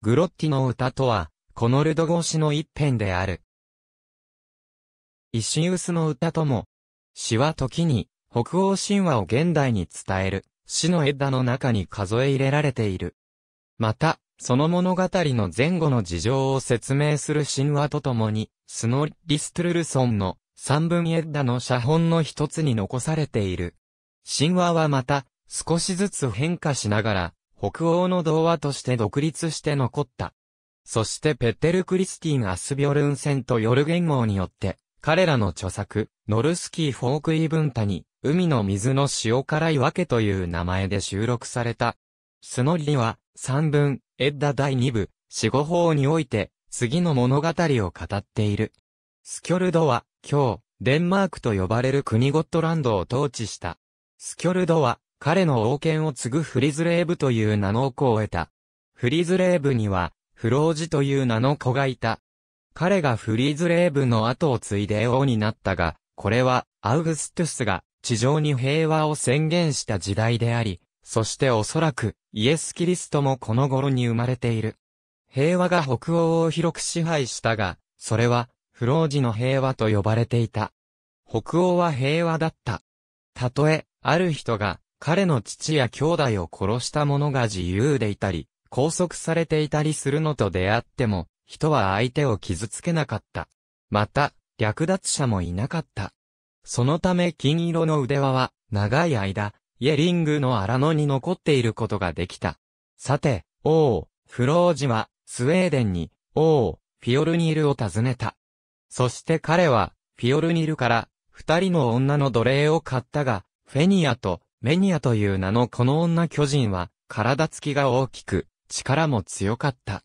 グロッティの歌とは、コノルド語詞の一編である。イシウスの歌とも、詩は時に、北欧神話を現代に伝える、詩の枝の中に数え入れられている。また、その物語の前後の事情を説明する神話とともに、スノリストゥルルソンの三分枝の写本の一つに残されている。神話はまた、少しずつ変化しながら、北欧の童話として独立して残った。そしてペッテル・クリスティン・アスビョルンセンとヨルゲン号によって、彼らの著作、ノルスキー・フォークイブンタに、海の水の塩辛いわけという名前で収録された。スノリは、三文、エッダ第二部、死後法において、次の物語を語っている。スキョルドは、今日、デンマークと呼ばれる国ゴットランドを統治した。スキョルドは、彼の王権を継ぐフリズレーブという名の子を得た。フリズレーブには、フロージという名の子がいた。彼がフリーズレーブの後を継いで王になったが、これは、アウグストゥスが地上に平和を宣言した時代であり、そしておそらく、イエス・キリストもこの頃に生まれている。平和が北欧を広く支配したが、それは、フロージの平和と呼ばれていた。北欧は平和だった。たとえ、ある人が、彼の父や兄弟を殺した者が自由でいたり、拘束されていたりするのと出会っても、人は相手を傷つけなかった。また、略奪者もいなかった。そのため金色の腕輪は、長い間、イエリングの荒野に残っていることができた。さて、王、フロージは、スウェーデンに、王、フィオルニールを訪ねた。そして彼は、フィオルニールから、二人の女の奴隷を買ったが、フェニアと、メニアという名のこの女巨人は、体つきが大きく、力も強かった。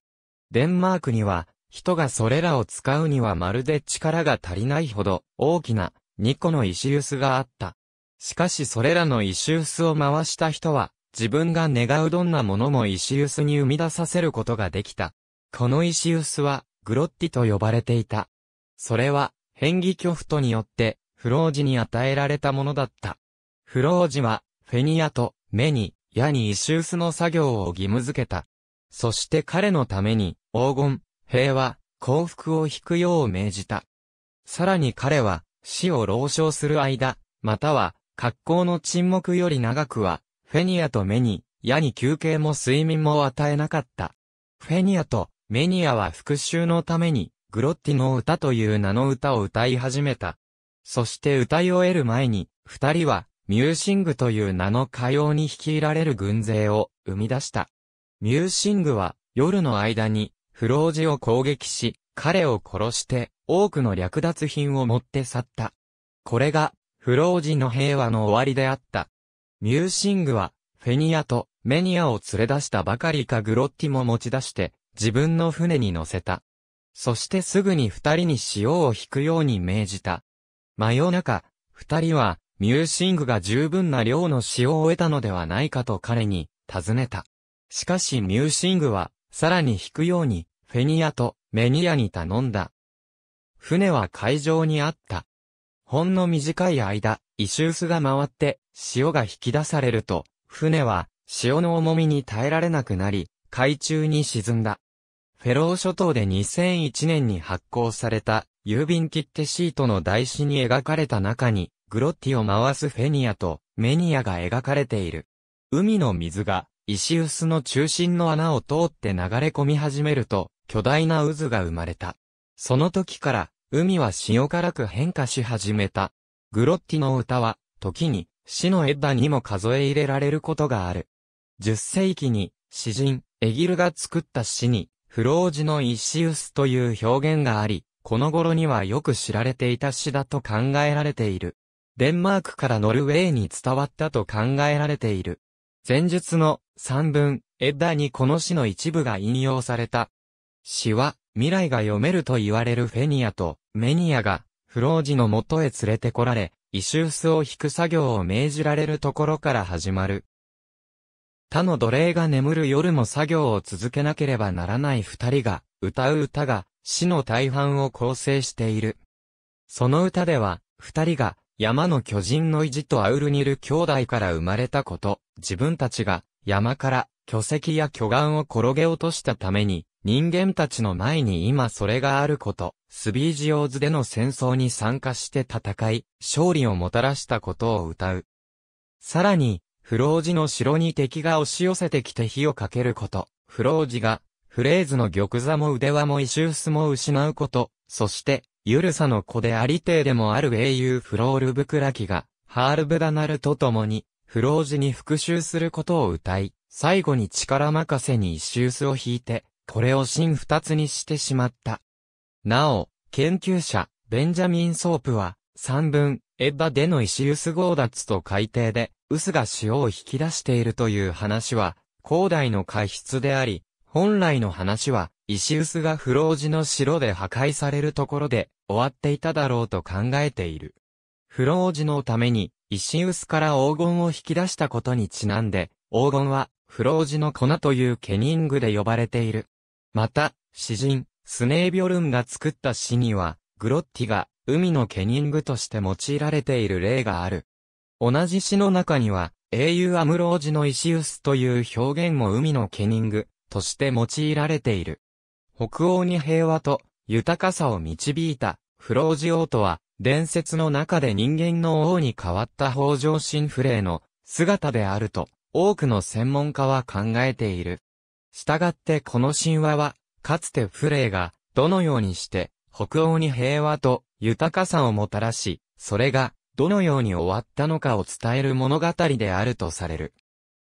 デンマークには、人がそれらを使うにはまるで力が足りないほど、大きな、2個の石臼があった。しかしそれらの石臼を回した人は、自分が願うどんなものも石臼に生み出させることができた。この石臼は、グロッティと呼ばれていた。それは、変義巨フトによって、不老ジに与えられたものだった。フロージは、フェニアと、メニ、ヤにイシスの作業を義務付けた。そして彼のために、黄金、平和、幸福を引くよう命じた。さらに彼は、死を老唱する間、または、格好の沈黙より長くは、フェニアとメニ、ヤに休憩も睡眠も与えなかった。フェニアとメニアは復讐のために、グロッティの歌という名の歌を歌い始めた。そして歌い終える前に、二人はミューシングという名の歌謡に率いられる軍勢を生み出した。ミューシングは夜の間に不老寺を攻撃し、彼を殺して多くの略奪品を持って去った。これが不老寺の平和の終わりであった。ミューシングはフェニアとメニアを連れ出したばかりかグロッティも持ち出して自分の船に乗せた。そしてすぐに二人に塩を引くように命じた。真夜中、二人はミューシングが十分な量の使用を得たのではないかと彼に尋ねた。しかしミューシングは、さらに引くように、フェニアとメニアに頼んだ。船は海上にあった。ほんの短い間、イシュースが回って、潮が引き出されると、船は、潮の重みに耐えられなくなり、海中に沈んだ。フェロー諸島で2001年に発行された、郵便切手シートの台紙に描かれた中に、グロッティを回すフェニアとメニアが描かれている。海の水が石臼の中心の穴を通って流れ込み始めると巨大な渦が生まれた。その時から海は塩辛く変化し始めた。グロッティの歌は時に死のエッダにも数え入れられることがある。10世紀に詩人エギルが作った詩に不老寺の石臼という表現があり、この頃にはよく知られていた詩だと考えられている。デンマークからノルウェーに伝わったと考えられている。前述の三文、エッダにこの詩の一部が引用された。詩は、未来が読めると言われるフェニアとメニアが、フロージのもとへ連れてこられ、イシュースを引く作業を命じられるところから始まる。他の奴隷が眠る夜も作業を続けなければならない二人が、歌う歌が、詩の大半を構成している。その歌では、二人が、山の巨人の意地とアウルニル兄弟から生まれたこと、自分たちが山から巨石や巨岩を転げ落としたために、人間たちの前に今それがあること、スビージオーズでの戦争に参加して戦い、勝利をもたらしたことを歌う。さらに、フロージの城に敵が押し寄せてきて火をかけること、フロージが、フレーズの玉座も腕輪もイシュースも失うこと、そして、ユルサの子であり帝でもある英雄フロール・ブクラキが、ハール・ブダナルと共に、フロージに復讐することを歌い、最後に力任せに石臼を引いて、これを真二つにしてしまった。なお、研究者、ベンジャミン・ソープは、三分、エッバでの石臼強奪と改定で、臼が塩を引き出しているという話は、広大の過失であり、本来の話は、石臼が不老寺の城で破壊されるところで、終わっていただろうと考えている。不老寺のために、石臼から黄金を引き出したことにちなんで、黄金は、不老寺の粉というケニングで呼ばれている。また、詩人、スネービョルンが作った詩には、グロッティが、海のケニングとして用いられている例がある。同じ詩の中には、英雄アムロージの石臼という表現も海のケニングとして用いられている。北欧に平和と豊かさを導いた、不老寺王とは、伝説の中で人間の王に変わった北条フレ霊の姿であると、多くの専門家は考えている。したがってこの神話は、かつてフレーが、どのようにして、北欧に平和と豊かさをもたらし、それが、どのように終わったのかを伝える物語であるとされる。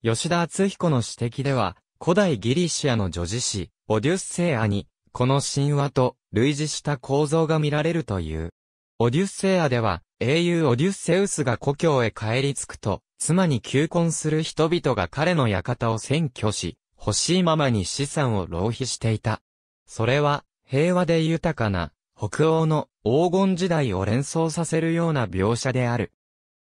吉田敦彦の指摘では、古代ギリシアの女子詩、オデュッセイアに、この神話と類似した構造が見られるという。オデュッセアでは、英雄オデュッセウスが故郷へ帰り着くと、妻に求婚する人々が彼の館を占拠し、欲しいままに資産を浪費していた。それは、平和で豊かな、北欧の黄金時代を連想させるような描写である。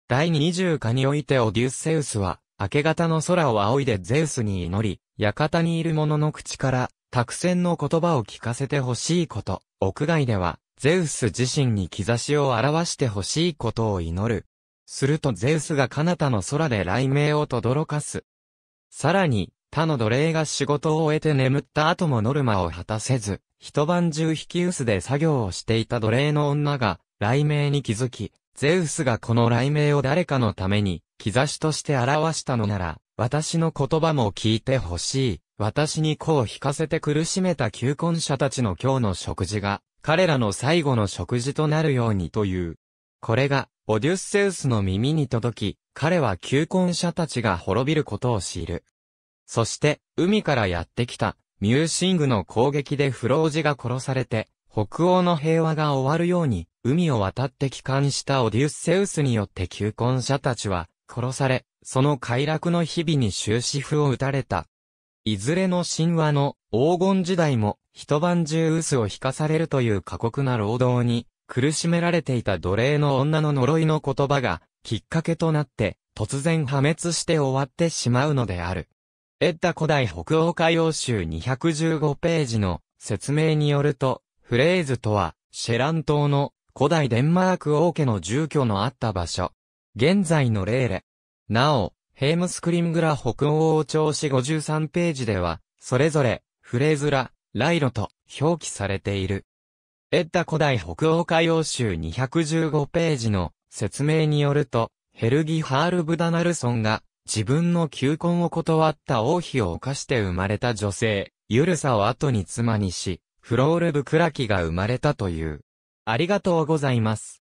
第二十課においてオデュッセウスは、明け方の空を仰いでゼウスに祈り、館にいる者の口から、託戦の言葉を聞かせてほしいこと、屋外では、ゼウス自身に兆しを表してほしいことを祈る。するとゼウスが彼方の空で雷鳴を轟かす。さらに、他の奴隷が仕事を終えて眠った後もノルマを果たせず、一晩中引き薄で作業をしていた奴隷の女が、雷鳴に気づき、ゼウスがこの雷鳴を誰かのために、兆しとして表したのなら、私の言葉も聞いてほしい。私に子を引かせて苦しめた求婚者たちの今日の食事が、彼らの最後の食事となるようにという。これが、オデュッセウスの耳に届き、彼は求婚者たちが滅びることを知る。そして、海からやってきた、ミューシングの攻撃でフロージが殺されて、北欧の平和が終わるように、海を渡って帰還したオデュッセウスによって求婚者たちは、殺され、その快楽の日々に終止符を打たれた。いずれの神話の黄金時代も一晩中薄を引かされるという過酷な労働に苦しめられていた奴隷の女の呪いの言葉がきっかけとなって突然破滅して終わってしまうのである。エッダ古代北欧海洋集215ページの説明によると、フレーズとは、シェラン島の古代デンマーク王家の住居のあった場所。現在のレーレ。なお、ヘームスクリングラ北欧王朝史53ページでは、それぞれ、フレーズラ、ライロと表記されている。エッダ古代北欧海洋集215ページの説明によると、ヘルギ・ハール・ブダナルソンが自分の求婚を断った王妃を犯して生まれた女性、ユルサを後に妻にし、フロール・ブクラキが生まれたという。ありがとうございます。